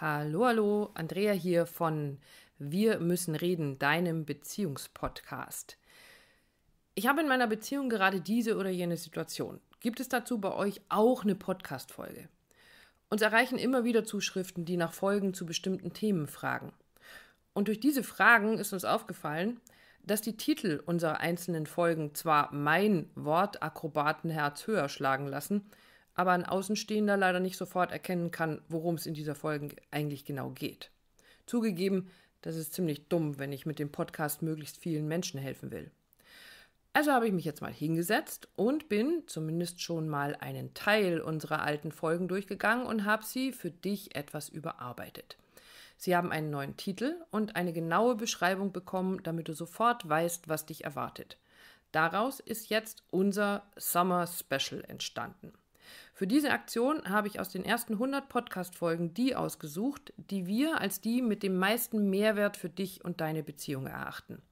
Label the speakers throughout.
Speaker 1: Hallo, hallo, Andrea hier von Wir müssen reden, deinem Beziehungspodcast. Ich habe in meiner Beziehung gerade diese oder jene Situation. Gibt es dazu bei euch auch eine Podcast-Folge? Uns erreichen immer wieder Zuschriften, die nach Folgen zu bestimmten Themen fragen. Und durch diese Fragen ist uns aufgefallen, dass die Titel unserer einzelnen Folgen zwar mein Wortakrobatenherz höher schlagen lassen, aber ein Außenstehender leider nicht sofort erkennen kann, worum es in dieser Folge eigentlich genau geht. Zugegeben, das ist ziemlich dumm, wenn ich mit dem Podcast möglichst vielen Menschen helfen will. Also habe ich mich jetzt mal hingesetzt und bin zumindest schon mal einen Teil unserer alten Folgen durchgegangen und habe sie für dich etwas überarbeitet. Sie haben einen neuen Titel und eine genaue Beschreibung bekommen, damit du sofort weißt, was dich erwartet. Daraus ist jetzt unser Summer Special entstanden. Für diese Aktion habe ich aus den ersten 100 Podcast-Folgen die ausgesucht, die wir als die mit dem meisten Mehrwert für dich und deine Beziehung erachten.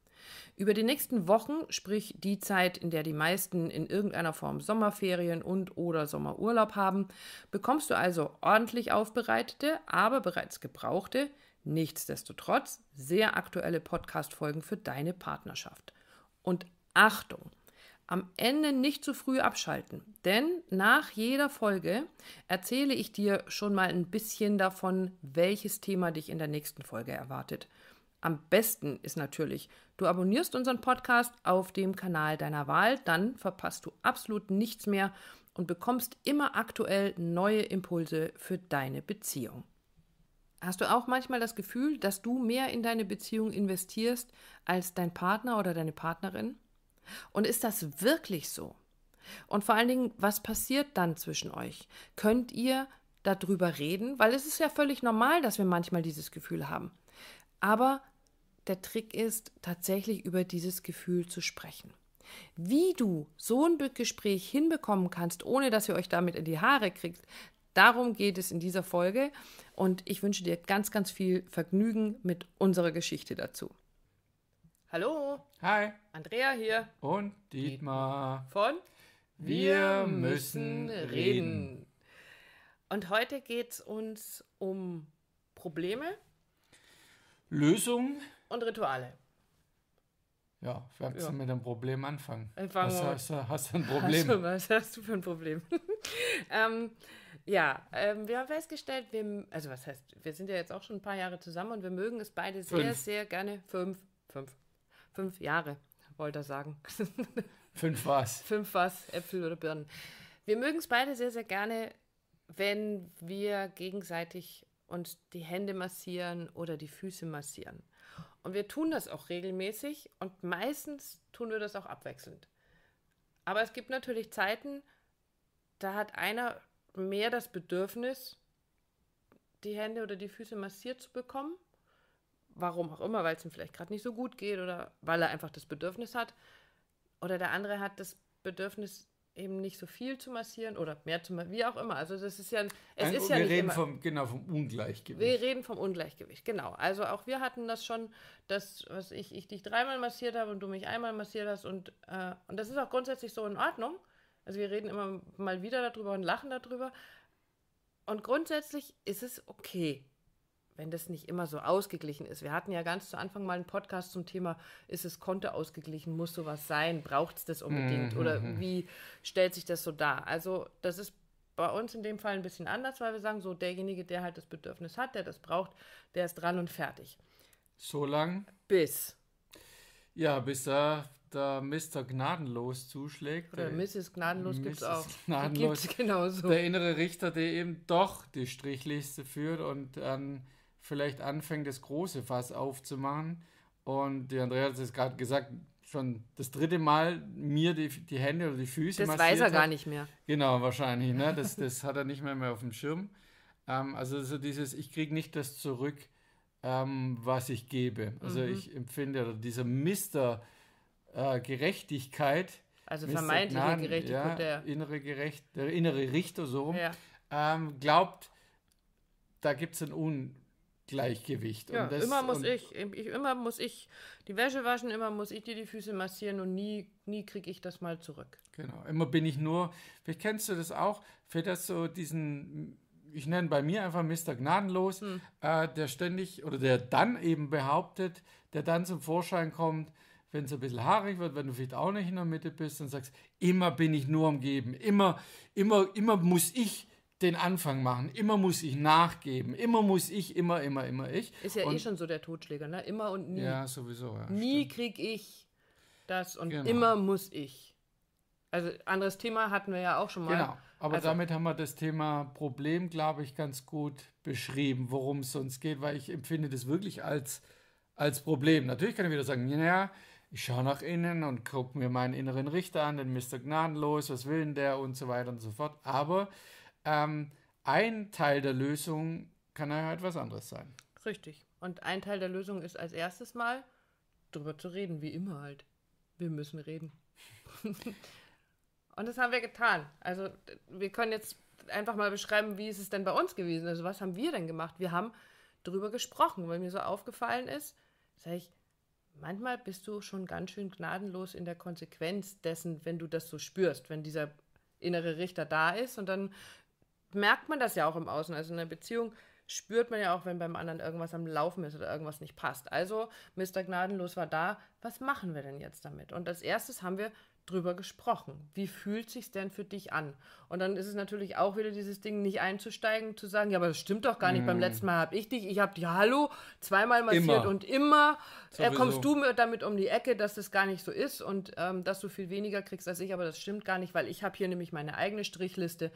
Speaker 1: Über die nächsten Wochen, sprich die Zeit, in der die meisten in irgendeiner Form Sommerferien und oder Sommerurlaub haben, bekommst du also ordentlich aufbereitete, aber bereits gebrauchte, nichtsdestotrotz sehr aktuelle Podcast-Folgen für deine Partnerschaft. Und Achtung! am Ende nicht zu früh abschalten, denn nach jeder Folge erzähle ich dir schon mal ein bisschen davon, welches Thema dich in der nächsten Folge erwartet. Am besten ist natürlich, du abonnierst unseren Podcast auf dem Kanal deiner Wahl, dann verpasst du absolut nichts mehr und bekommst immer aktuell neue Impulse für deine Beziehung. Hast du auch manchmal das Gefühl, dass du mehr in deine Beziehung investierst als dein Partner oder deine Partnerin? Und ist das wirklich so? Und vor allen Dingen, was passiert dann zwischen euch? Könnt ihr darüber reden? Weil es ist ja völlig normal, dass wir manchmal dieses Gefühl haben. Aber der Trick ist, tatsächlich über dieses Gefühl zu sprechen. Wie du so ein Gespräch hinbekommen kannst, ohne dass ihr euch damit in die Haare kriegt, darum geht es in dieser Folge. Und ich wünsche dir ganz, ganz viel Vergnügen mit unserer Geschichte dazu. Hallo. Hi. Andrea hier. Und Dietmar. Von
Speaker 2: Wir müssen reden.
Speaker 1: Und heute geht es uns um Probleme,
Speaker 2: Lösungen
Speaker 1: und Rituale.
Speaker 2: Ja, willst ja. mit einem Problem anfangen? Äh, was hast, hast, du ein Problem? Hast also, du,
Speaker 1: was hast du für ein Problem? ähm, ja, ähm, wir haben festgestellt, wir, also was heißt, wir sind ja jetzt auch schon ein paar Jahre zusammen und wir mögen es beide sehr, fünf. sehr gerne. Fünf, fünf, Fünf Jahre, wollte er sagen. Fünf was? Fünf was, Äpfel oder Birnen. Wir mögen es beide sehr, sehr gerne, wenn wir gegenseitig uns die Hände massieren oder die Füße massieren. Und wir tun das auch regelmäßig und meistens tun wir das auch abwechselnd. Aber es gibt natürlich Zeiten, da hat einer mehr das Bedürfnis, die Hände oder die Füße massiert zu bekommen warum auch immer, weil es ihm vielleicht gerade nicht so gut geht oder weil er einfach das Bedürfnis hat. Oder der andere hat das Bedürfnis, eben nicht so viel zu massieren oder mehr zu massieren, wie auch immer. Also das ist ja, es Nein, ist ja wir nicht reden immer, vom,
Speaker 2: genau vom Ungleichgewicht.
Speaker 1: Wir reden vom Ungleichgewicht, genau. Also auch wir hatten das schon, dass was ich, ich dich dreimal massiert habe und du mich einmal massiert hast und äh, und das ist auch grundsätzlich so in Ordnung. Also wir reden immer mal wieder darüber und lachen darüber. Und grundsätzlich ist es okay wenn das nicht immer so ausgeglichen ist. Wir hatten ja ganz zu Anfang mal einen Podcast zum Thema, ist es Konto ausgeglichen, muss sowas sein, braucht es das unbedingt oder mhm, mhm. wie stellt sich das so dar? Also das ist bei uns in dem Fall ein bisschen anders, weil wir sagen, so derjenige, der halt das Bedürfnis hat, der das braucht, der ist dran und fertig.
Speaker 2: So lang? Bis. Ja, bis da der Mr. Gnadenlos zuschlägt. Oder Mrs. Gnadenlos gibt es auch. Gnadenlos. Gibt's genauso. Der innere Richter, der eben doch die Strichliste führt und dann vielleicht anfängt, das große Fass aufzumachen. Und die Andrea hat es gerade gesagt, schon das dritte Mal mir die, die Hände oder die Füße Das weiß er hat. gar nicht mehr. Genau, wahrscheinlich. Ne? Das, das hat er nicht mehr, mehr auf dem Schirm. Ähm, also so dieses, ich kriege nicht das zurück, ähm, was ich gebe. Also mhm. ich empfinde, oder dieser Mister äh, Gerechtigkeit. Also vermeintliche Gnaden, Gerechtigkeit. Ja, der innere, Gerecht, der innere Richter, so rum, ja. ähm, glaubt, da gibt es ein Un Gleichgewicht. Ja, das, immer muss
Speaker 1: ich, ich, immer muss ich die Wäsche waschen, immer muss ich dir die Füße massieren und nie, nie kriege ich das mal zurück.
Speaker 2: Genau, immer bin ich nur, vielleicht kennst du das auch, für das so diesen, ich nenne bei mir einfach Mr. Gnadenlos, hm. äh, der ständig oder der dann eben behauptet, der dann zum Vorschein kommt, wenn es ein bisschen haarig wird, wenn du vielleicht auch nicht in der Mitte bist und sagst, immer bin ich nur am Geben, immer, immer, immer muss ich den Anfang machen. Immer muss ich nachgeben. Immer muss ich, immer, immer, immer ich. Ist ja eh und, eh schon
Speaker 1: so der Totschläger, ne? Immer und nie. Ja,
Speaker 2: sowieso. Ja, nie
Speaker 1: stimmt. krieg ich das und genau. immer muss ich. Also anderes Thema hatten wir ja auch schon mal. Genau, aber also, damit
Speaker 2: haben wir das Thema Problem, glaube ich, ganz gut beschrieben, worum es uns geht, weil ich empfinde das wirklich als, als Problem. Natürlich kann ich wieder sagen, naja, ich schaue nach innen und gucke mir meinen inneren Richter an, den Mr. Gnadenlos, was will denn der und so weiter und so fort. Aber ähm, ein Teil der Lösung kann ja halt was anderes sein.
Speaker 1: Richtig. Und ein Teil der Lösung ist als erstes mal, drüber zu reden, wie immer halt. Wir müssen reden. Und das haben wir getan. Also wir können jetzt einfach mal beschreiben, wie ist es denn bei uns gewesen? Also was haben wir denn gemacht? Wir haben drüber gesprochen, weil mir so aufgefallen ist, sage ich, manchmal bist du schon ganz schön gnadenlos in der Konsequenz dessen, wenn du das so spürst, wenn dieser innere Richter da ist und dann merkt man das ja auch im Außen. Also in einer Beziehung spürt man ja auch, wenn beim anderen irgendwas am Laufen ist oder irgendwas nicht passt. Also, Mr. Gnadenlos war da. Was machen wir denn jetzt damit? Und als erstes haben wir drüber gesprochen. Wie fühlt sich's denn für dich an? Und dann ist es natürlich auch wieder dieses Ding, nicht einzusteigen, zu sagen, ja, aber das stimmt doch gar nicht. Mm. Beim mhm. letzten Mal habe ich dich, ich habe dich, hallo, zweimal massiert immer. und immer äh, kommst du damit um die Ecke, dass das gar nicht so ist und ähm, dass du viel weniger kriegst als ich, aber das stimmt gar nicht, weil ich habe hier nämlich meine eigene Strichliste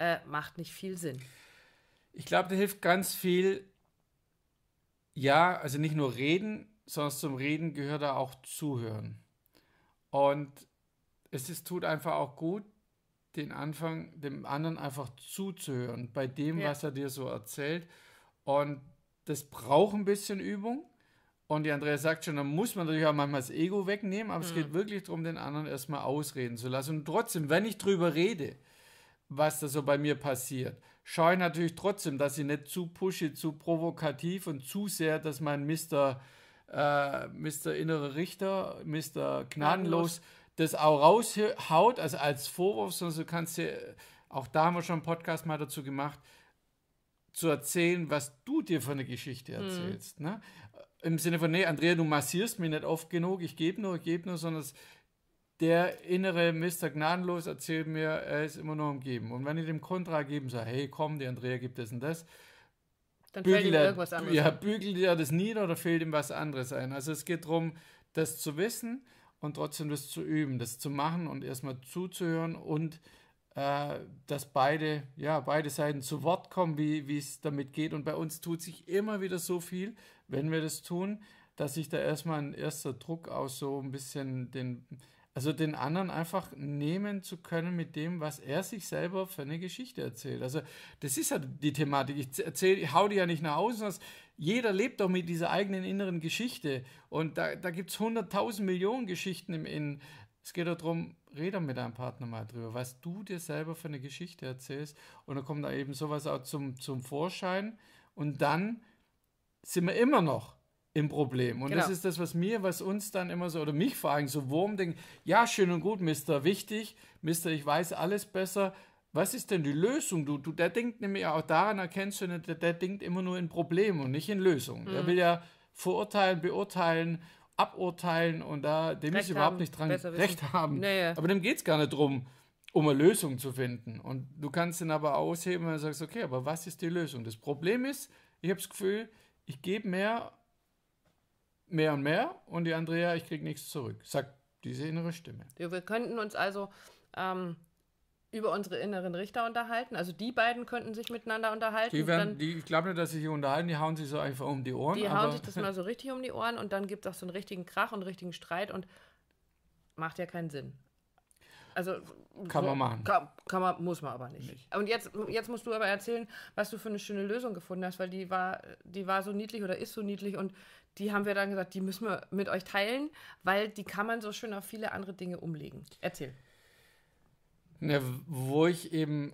Speaker 1: äh, macht nicht viel Sinn.
Speaker 2: Ich glaube, da hilft ganz viel, ja, also nicht nur reden, sondern zum Reden gehört da auch zuhören. Und es ist, tut einfach auch gut, den Anfang, dem anderen einfach zuzuhören, bei dem, ja. was er dir so erzählt. Und das braucht ein bisschen Übung. Und die Andrea sagt schon, da muss man natürlich auch manchmal das Ego wegnehmen, aber mhm. es geht wirklich darum, den anderen erstmal ausreden zu lassen. Und trotzdem, wenn ich drüber rede, was da so bei mir passiert. Schaue ich natürlich trotzdem, dass ich nicht zu pushe, zu provokativ und zu sehr, dass mein Mr. äh, Mister innere Richter, Mr. Gnadenlos, das auch raushaut, also als Vorwurf, sondern du kannst dir, auch da haben wir schon einen Podcast mal dazu gemacht, zu erzählen, was du dir von der Geschichte mhm. erzählst. Mhm. Ne? Im Sinne von, nee, Andrea, du massierst mich nicht oft genug, ich gebe nur, ich gebe nur, sondern es der innere Mr. Gnadenlos erzählt mir, er ist immer nur umgeben. Und wenn ich dem Kontra geben sage, hey, komm, der Andrea gibt das und das, dann bügelt fällt ihm irgendwas anderes Ja, bügelt er das nieder oder fällt ihm was anderes ein. Also es geht darum, das zu wissen und trotzdem das zu üben, das zu machen und erstmal zuzuhören und äh, dass beide, ja, beide Seiten zu Wort kommen, wie es damit geht. Und bei uns tut sich immer wieder so viel, wenn wir das tun, dass sich da erstmal ein erster Druck aus so ein bisschen den also den anderen einfach nehmen zu können mit dem, was er sich selber für eine Geschichte erzählt. Also das ist ja halt die Thematik. Ich erzähle, ich hau die ja nicht nach außen. Also jeder lebt doch mit dieser eigenen inneren Geschichte. Und da, da gibt es 100.000 Millionen Geschichten im Innen. Es geht darum, rede mit deinem Partner mal drüber, was du dir selber für eine Geschichte erzählst. Und dann kommt da eben sowas auch zum, zum Vorschein. Und dann sind wir immer noch im Problem. Und genau. das ist das, was mir, was uns dann immer so, oder mich fragen, so Wurmding, ja, schön und gut, Mister, wichtig, Mister, ich weiß alles besser. Was ist denn die Lösung? Du, du der denkt nämlich auch daran, erkennst du, der, der denkt immer nur in Problemen und nicht in Lösungen. Mhm. Der will ja verurteilen, beurteilen, aburteilen und da, dem Recht ist überhaupt haben, nicht dran Recht haben. Naja. Aber dem geht es gar nicht drum, um eine Lösung zu finden. Und du kannst ihn aber ausheben und sagst, okay, aber was ist die Lösung? Das Problem ist, ich habe das Gefühl, ich gebe mehr mehr und mehr und die Andrea, ich kriege nichts zurück, sagt diese innere Stimme.
Speaker 1: Ja, wir könnten uns also ähm, über unsere inneren Richter unterhalten. Also die beiden könnten sich miteinander unterhalten. Die werden,
Speaker 2: die, ich glaube nicht, dass sie sich unterhalten, die hauen sich so einfach um die Ohren. Die hauen sich das mal so
Speaker 1: richtig um die Ohren und dann gibt es auch so einen richtigen Krach und einen richtigen Streit und macht ja keinen Sinn. Also kann so, man machen. Kann, kann, man, muss man aber nicht. nicht. Und jetzt, jetzt musst du aber erzählen, was du für eine schöne Lösung gefunden hast, weil die war, die war so niedlich oder ist so niedlich und die haben wir dann gesagt, die müssen wir mit euch teilen, weil die kann man so schön auf viele andere Dinge umlegen. Erzähl.
Speaker 2: Ne, wo ich eben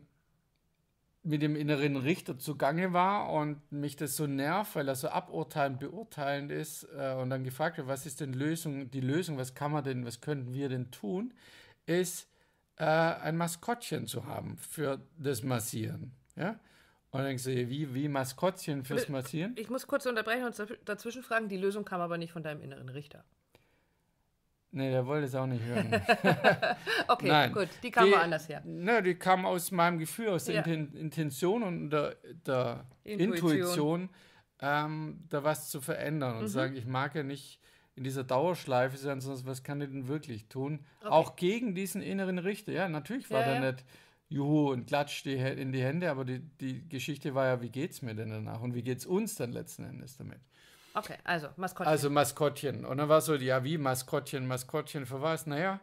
Speaker 2: mit dem inneren Richter zugange war und mich das so nervt, weil er so aburteilend beurteilend ist äh, und dann gefragt wird, was ist denn Lösung, die Lösung, was kann man denn, was könnten wir denn tun? ist, äh, ein Maskottchen zu haben für das Massieren. Ja? Und dann denkst du, wie, wie Maskottchen fürs Massieren?
Speaker 1: Ich muss kurz unterbrechen und dazwischen fragen, die Lösung kam aber nicht von deinem inneren Richter.
Speaker 2: Nee, der wollte es auch nicht hören. okay, Nein. gut, die kam woanders her. Ne, die kam aus meinem Gefühl, aus der ja. Intention und der, der Intuition, Intuition ähm, da was zu verändern und mhm. sagen, ich mag ja nicht in dieser Dauerschleife sein, sonst was kann er denn wirklich tun? Okay. Auch gegen diesen inneren Richter. Ja, natürlich war ja, der ja. nicht Juhu und klatscht die, in die Hände, aber die, die Geschichte war ja, wie geht's mir denn danach und wie geht's uns dann letzten Endes damit?
Speaker 1: Okay, also Maskottchen. Also
Speaker 2: Maskottchen. Und dann war so, ja, wie Maskottchen, Maskottchen für was? Naja,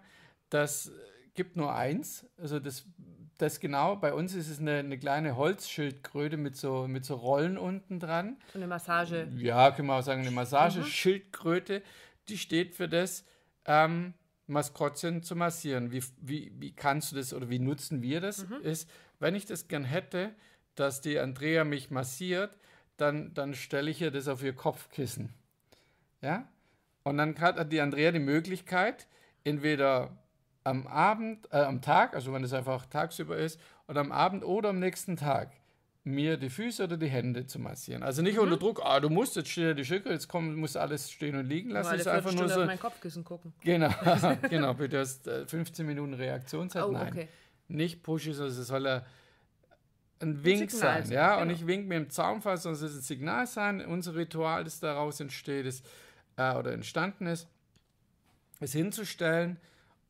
Speaker 2: das gibt nur eins. Also das das genau, bei uns ist es eine, eine, kleine Holzschildkröte mit so, mit so Rollen unten
Speaker 1: dran. So eine Massage. Ja,
Speaker 2: können wir auch sagen, eine mhm. Massageschildkröte. Die steht für das, ähm, Maskottchen zu massieren. Wie, wie, wie kannst du das oder wie nutzen wir das? Mhm. Ist, wenn ich das gern hätte, dass die Andrea mich massiert, dann, dann stelle ich ihr das auf ihr Kopfkissen. Ja? Und dann hat die Andrea die Möglichkeit, entweder am Abend, äh, am Tag, also wenn es einfach tagsüber ist, oder am Abend oder am nächsten Tag mir die Füße oder die Hände zu massieren. Also nicht mhm. unter Druck, ah, du musst jetzt stehen, die Schicke, jetzt komm, musst alles stehen und liegen lassen. Ich ist einfach nur so. auf mein Kopfkissen gucken. Genau, genau, bitte hast 15 äh, Minuten Reaktionszeit. Oh, Nein, okay. nicht pushen, sondern es soll ja ein Wink sein, ja, genau. und nicht wink mit dem Zaunfass, sondern es ist ein Signal sein. Unser Ritual, das daraus entsteht, ist, äh, oder entstanden ist, es hinzustellen,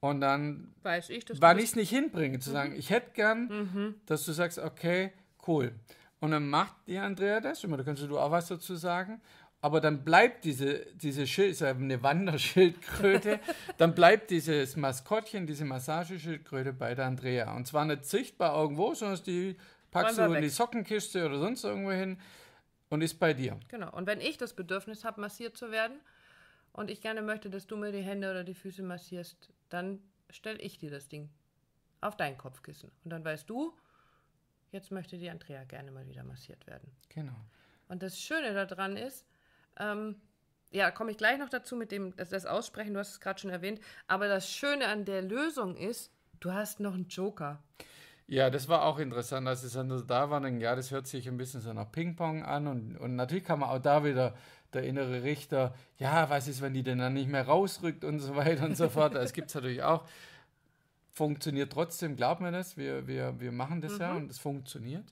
Speaker 2: und dann, Weiß ich, das wann ich es nicht hinbringe, zu mhm. sagen, ich hätte gern, mhm. dass du sagst, okay, cool. Und dann macht die Andrea das, immer, da kannst du auch was dazu sagen. Aber dann bleibt diese, diese Schild, ist ja eine Wanderschildkröte, dann bleibt dieses Maskottchen, diese Massageschildkröte bei der Andrea. Und zwar nicht sichtbar irgendwo, sondern die packst du in weg. die Sockenkiste oder sonst irgendwo hin und ist bei dir.
Speaker 1: Genau. Und wenn ich das Bedürfnis habe, massiert zu werden und ich gerne möchte, dass du mir die Hände oder die Füße massierst, dann stelle ich dir das Ding auf dein Kopfkissen. Und dann weißt du, jetzt möchte die Andrea gerne mal wieder massiert werden. Genau. Und das Schöne daran ist, ähm, ja, komme ich gleich noch dazu mit dem, das, das Aussprechen, du hast es gerade schon erwähnt, aber das Schöne an der Lösung ist, du hast noch einen Joker.
Speaker 2: Ja, das war auch interessant, als es dann da war, ja, das hört sich ein bisschen so nach Ping-Pong an und, und natürlich kann man auch da wieder der innere Richter, ja, was ist, wenn die denn dann nicht mehr rausrückt und so weiter und so fort. Das gibt es natürlich auch. Funktioniert trotzdem, glaubt mir das. Wir, wir, wir machen das mhm. ja und es funktioniert.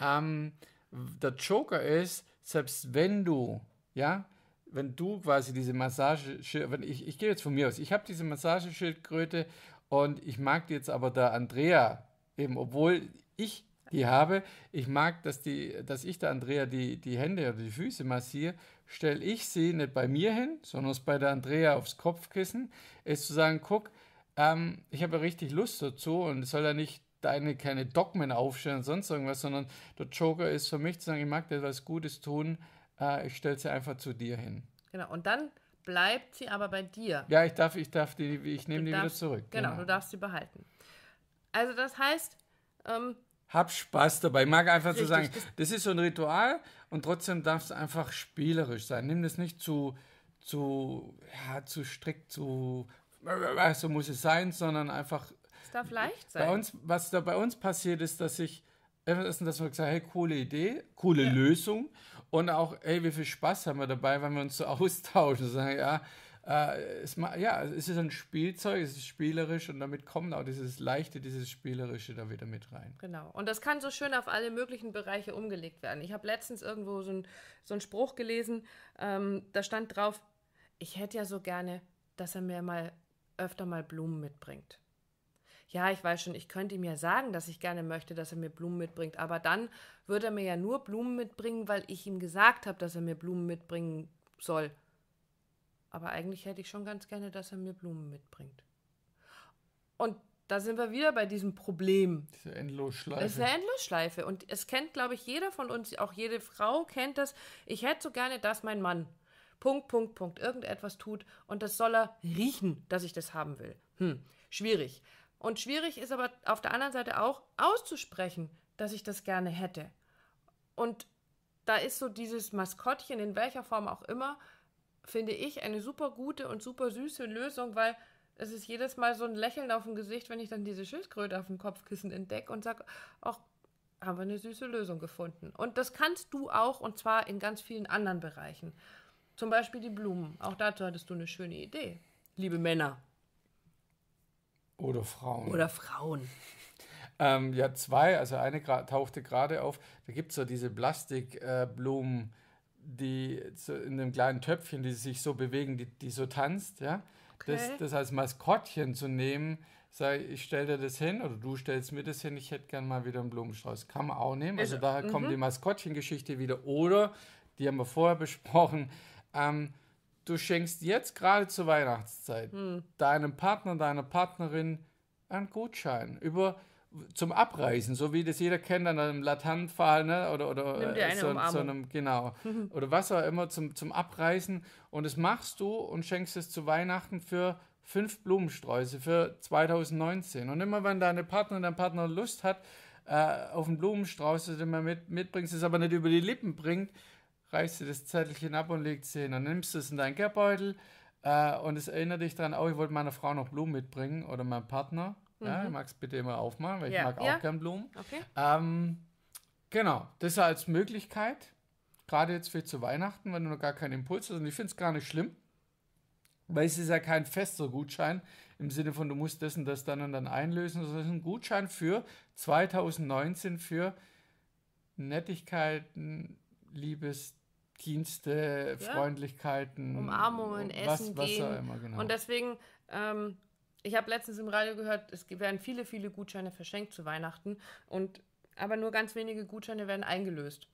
Speaker 2: Ähm, der Joker ist, selbst wenn du, ja, wenn du quasi diese Massage, wenn ich, ich gehe jetzt von mir aus, ich habe diese Massageschildkröte und ich mag jetzt aber der Andrea eben, obwohl ich die habe, ich mag, dass, die, dass ich der Andrea die, die Hände oder die Füße massiere, stelle ich sie nicht bei mir hin, sondern bei der Andrea aufs Kopfkissen, ist zu sagen, guck, ähm, ich habe ja richtig Lust dazu und es soll ja nicht deine keine Dogmen aufstellen und sonst irgendwas, sondern der Joker ist für mich zu sagen, ich mag dir was Gutes tun, äh, ich stelle sie einfach zu dir hin.
Speaker 1: Genau, und dann bleibt sie aber bei dir.
Speaker 2: Ja, ich darf, ich darf die, ich nehme die darfst, wieder zurück. Genau, genau, du
Speaker 1: darfst sie behalten. Also das heißt, ähm,
Speaker 2: hab Spaß dabei. Ich mag einfach Richtig, zu sagen, das ist so ein Ritual und trotzdem darf es einfach spielerisch sein. Nimm das nicht zu, zu, ja, zu strikt, zu, so muss es sein, sondern einfach.
Speaker 1: Es darf leicht sein. Bei uns,
Speaker 2: was da bei uns passiert ist, dass ich, dass wir gesagt hey, coole Idee, coole ja. Lösung und auch, ey, wie viel Spaß haben wir dabei, wenn wir uns so austauschen sagen, ja, äh, es, ja, es ist ein Spielzeug, es ist spielerisch und damit kommt auch dieses Leichte, dieses Spielerische da wieder mit
Speaker 1: rein. Genau. Und das kann so schön auf alle möglichen Bereiche umgelegt werden. Ich habe letztens irgendwo so einen so ein Spruch gelesen, ähm, da stand drauf, ich hätte ja so gerne, dass er mir mal öfter mal Blumen mitbringt ja, ich weiß schon, ich könnte ihm ja sagen, dass ich gerne möchte, dass er mir Blumen mitbringt, aber dann würde er mir ja nur Blumen mitbringen, weil ich ihm gesagt habe, dass er mir Blumen mitbringen soll. Aber eigentlich hätte ich schon ganz gerne, dass er mir Blumen mitbringt. Und da sind wir wieder bei diesem Problem. Diese Endlosschleife. Das ist eine Endlosschleife. Und es kennt, glaube ich, jeder von uns, auch jede Frau kennt das. Ich hätte so gerne, dass mein Mann Punkt, Punkt, Punkt irgendetwas tut und das soll er riechen, dass ich das haben will. Hm, schwierig. Und schwierig ist aber auf der anderen Seite auch auszusprechen, dass ich das gerne hätte. Und da ist so dieses Maskottchen in welcher Form auch immer finde ich, eine super gute und super süße Lösung, weil es ist jedes Mal so ein Lächeln auf dem Gesicht, wenn ich dann diese Schildkröte auf dem Kopfkissen entdecke und sage, auch haben wir eine süße Lösung gefunden. Und das kannst du auch und zwar in ganz vielen anderen Bereichen. Zum Beispiel die Blumen. Auch dazu hattest du eine schöne Idee, liebe Männer.
Speaker 2: Oder Frauen. Oder
Speaker 1: Frauen.
Speaker 2: Ähm, ja, zwei, also eine tauchte gerade auf. Da gibt es so diese Plastikblumen. Äh, die so in dem kleinen Töpfchen, die sich so bewegen, die, die so tanzt, ja, okay. das, das als Maskottchen zu nehmen, sag ich, stell dir das hin oder du stellst mir das hin, ich hätte gern mal wieder einen Blumenstrauß. Kann man auch nehmen. Also, also daher -hmm. kommt mhm. die Maskottchengeschichte wieder. Oder, die haben wir vorher besprochen, ähm, du schenkst jetzt gerade zur Weihnachtszeit hm. deinem Partner, deiner Partnerin einen Gutschein über zum Abreißen, so wie das jeder kennt an einem Latantpfahl ne? oder, oder äh, so, so, einem, genau, oder was auch immer zum, zum Abreißen. Und das machst du und schenkst es zu Weihnachten für fünf Blumensträuße für 2019. Und immer wenn deine Partnerin, dein Partner Lust hat, äh, auf einen Blumenstrauß, den man mit, mitbringst, es aber nicht über die Lippen bringt, reißt du das Zettelchen ab und legst es hin. Dann nimmst du es in deinen Gärbeutel äh, und es erinnert dich daran, oh, ich wollte meiner Frau noch Blumen mitbringen oder meinem Partner ja, mhm. mag es bitte immer aufmachen, weil ja. ich mag auch gern Blumen. Okay. Ähm, genau, das als Möglichkeit, gerade jetzt für zu Weihnachten, wenn du noch gar keinen Impuls hast. Und ich finde es gar nicht schlimm, weil es ist ja kein fester Gutschein im Sinne von, du musst das und das dann und dann einlösen, Das ist ein Gutschein für 2019 für Nettigkeiten, Liebes, Dienste, ja. Freundlichkeiten, Umarmungen, was, Essen was gehen. Immer, genau. Und
Speaker 1: deswegen ähm, ich habe letztens im Radio gehört, es werden viele, viele Gutscheine verschenkt zu Weihnachten und aber nur ganz wenige Gutscheine werden eingelöst.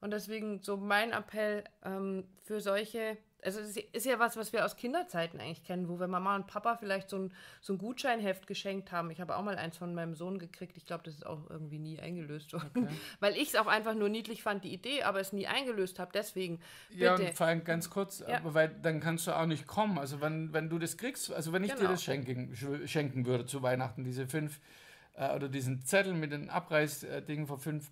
Speaker 1: Und deswegen so mein Appell ähm, für solche, also es ist ja was, was wir aus Kinderzeiten eigentlich kennen, wo wir Mama und Papa vielleicht so ein, so ein Gutscheinheft geschenkt haben. Ich habe auch mal eins von meinem Sohn gekriegt. Ich glaube, das ist auch irgendwie nie eingelöst worden, okay. weil ich es auch einfach nur niedlich fand, die Idee, aber es nie eingelöst habe. Deswegen. Bitte. Ja, und vor
Speaker 2: allem ganz kurz, ja. aber weil dann kannst du auch nicht kommen. Also wenn, wenn du das kriegst, also wenn ich genau. dir das schenken, schenken würde zu Weihnachten, diese fünf äh, oder diesen Zettel mit den Abreißdingen von fünf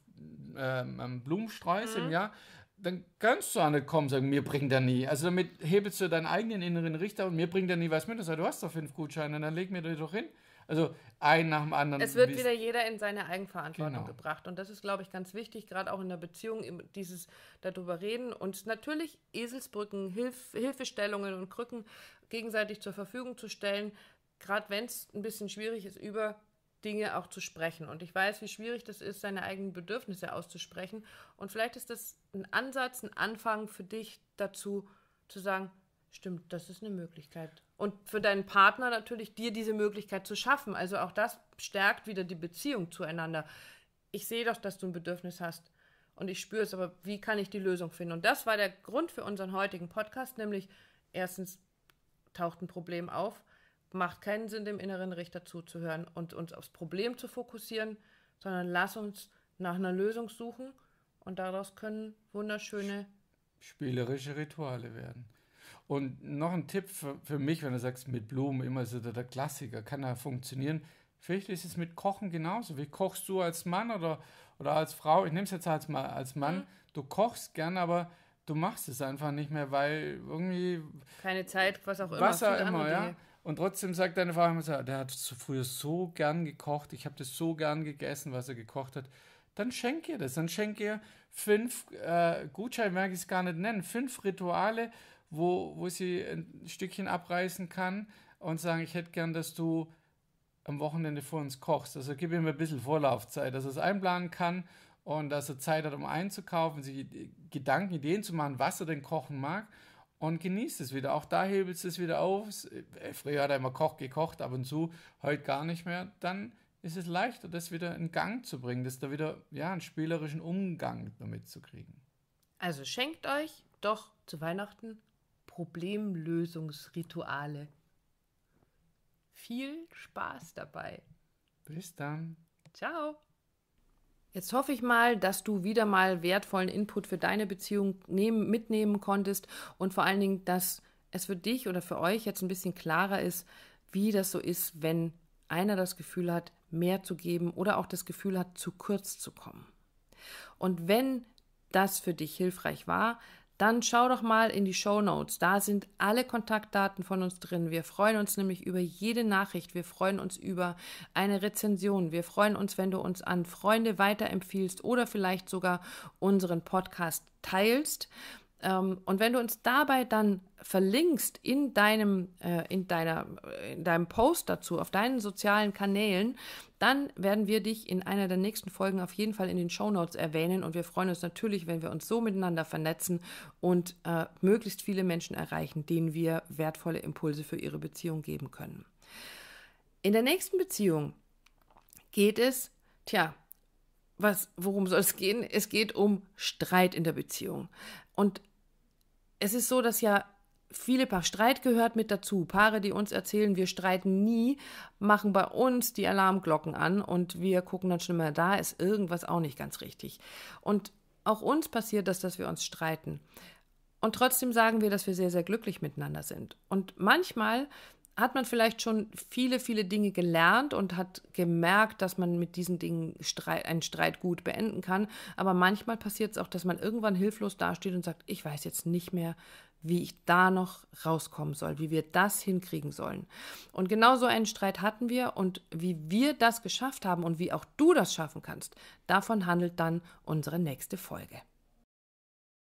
Speaker 2: ähm, ähm Blumensträußen, mhm. ja, dann kannst du auch nicht kommen und sagen, mir bringt er nie. Also damit hebelst du deinen eigenen inneren Richter und mir bringt er nie was mit. Also du hast doch fünf Gutscheine, dann leg mir die doch hin. Also ein nach dem anderen. Es wird wieder
Speaker 1: jeder in seine Eigenverantwortung genau. gebracht. Und das ist, glaube ich, ganz wichtig, gerade auch in der Beziehung, dieses darüber reden und natürlich Eselsbrücken, Hilf, Hilfestellungen und Krücken gegenseitig zur Verfügung zu stellen, gerade wenn es ein bisschen schwierig ist, über Dinge auch zu sprechen. Und ich weiß, wie schwierig das ist, seine eigenen Bedürfnisse auszusprechen. Und vielleicht ist das ein Ansatz, ein Anfang für dich dazu zu sagen, stimmt, das ist eine Möglichkeit. Und für deinen Partner natürlich, dir diese Möglichkeit zu schaffen. Also auch das stärkt wieder die Beziehung zueinander. Ich sehe doch, dass du ein Bedürfnis hast und ich spüre es, aber wie kann ich die Lösung finden? Und das war der Grund für unseren heutigen Podcast, nämlich erstens taucht ein Problem auf, macht keinen Sinn, dem inneren Richter zuzuhören und uns aufs Problem zu fokussieren, sondern lass uns nach einer Lösung suchen und daraus können wunderschöne
Speaker 2: spielerische Rituale werden. Und noch ein Tipp für, für mich, wenn du sagst, mit Blumen immer so der, der Klassiker, kann da funktionieren. Vielleicht ist es mit Kochen genauso. Wie kochst du als Mann oder, oder als Frau? Ich nehme es jetzt als, als Mann. Mhm. Du kochst gern, aber du machst es einfach nicht mehr, weil irgendwie.
Speaker 1: Keine Zeit, was auch immer. Was auch immer, ja. Dinge.
Speaker 2: Und trotzdem sagt deine Frau immer, so, der hat früher so gern gekocht, ich habe das so gern gegessen, was er gekocht hat. Dann schenk ihr das. Dann schenk ihr fünf, äh, Gutschein mag ich es gar nicht nennen, fünf Rituale, wo, wo sie ein Stückchen abreißen kann und sagen, ich hätte gern, dass du am Wochenende vor uns kochst. Also gib ihm ein bisschen Vorlaufzeit, dass er es einplanen kann und dass er Zeit hat, um einzukaufen, sich Gedanken, Ideen zu machen, was er denn kochen mag und genießt es wieder. Auch da hebelst du es wieder auf. Äh, früher hat er immer Koch gekocht, ab und zu, heute gar nicht mehr. Dann ist es leichter, das wieder in Gang zu bringen, das da wieder ja, einen spielerischen Umgang damit zu kriegen.
Speaker 1: Also schenkt euch doch zu Weihnachten Problemlösungsrituale. Viel Spaß dabei. Bis dann. Ciao. Jetzt hoffe ich mal, dass du wieder mal wertvollen Input für deine Beziehung nehmen, mitnehmen konntest und vor allen Dingen, dass es für dich oder für euch jetzt ein bisschen klarer ist, wie das so ist, wenn einer das Gefühl hat, mehr zu geben oder auch das Gefühl hat, zu kurz zu kommen. Und wenn das für dich hilfreich war, dann schau doch mal in die Show Notes. Da sind alle Kontaktdaten von uns drin. Wir freuen uns nämlich über jede Nachricht. Wir freuen uns über eine Rezension. Wir freuen uns, wenn du uns an Freunde weiterempfiehlst oder vielleicht sogar unseren Podcast teilst. Ähm, und wenn du uns dabei dann verlinkst in deinem, äh, in, deiner, äh, in deinem Post dazu, auf deinen sozialen Kanälen, dann werden wir dich in einer der nächsten Folgen auf jeden Fall in den Show Notes erwähnen. Und wir freuen uns natürlich, wenn wir uns so miteinander vernetzen und äh, möglichst viele Menschen erreichen, denen wir wertvolle Impulse für ihre Beziehung geben können. In der nächsten Beziehung geht es, tja, was, worum soll es gehen? Es geht um Streit in der Beziehung. Und es ist so, dass ja viele Paar Streit gehört mit dazu. Paare, die uns erzählen, wir streiten nie, machen bei uns die Alarmglocken an und wir gucken dann schon mal, da ist irgendwas auch nicht ganz richtig. Und auch uns passiert das, dass wir uns streiten. Und trotzdem sagen wir, dass wir sehr, sehr glücklich miteinander sind. Und manchmal hat man vielleicht schon viele, viele Dinge gelernt und hat gemerkt, dass man mit diesen Dingen Streit, einen Streit gut beenden kann. Aber manchmal passiert es auch, dass man irgendwann hilflos dasteht und sagt, ich weiß jetzt nicht mehr, wie ich da noch rauskommen soll, wie wir das hinkriegen sollen. Und genau so einen Streit hatten wir und wie wir das geschafft haben und wie auch du das schaffen kannst, davon handelt dann unsere nächste Folge.